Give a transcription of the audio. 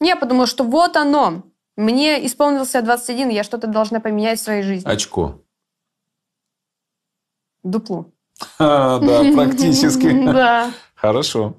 Я подумала, что вот оно. Мне исполнился 21, я что-то должна поменять в своей жизни. Очко. Дупло. А, да, практически. Да. Хорошо.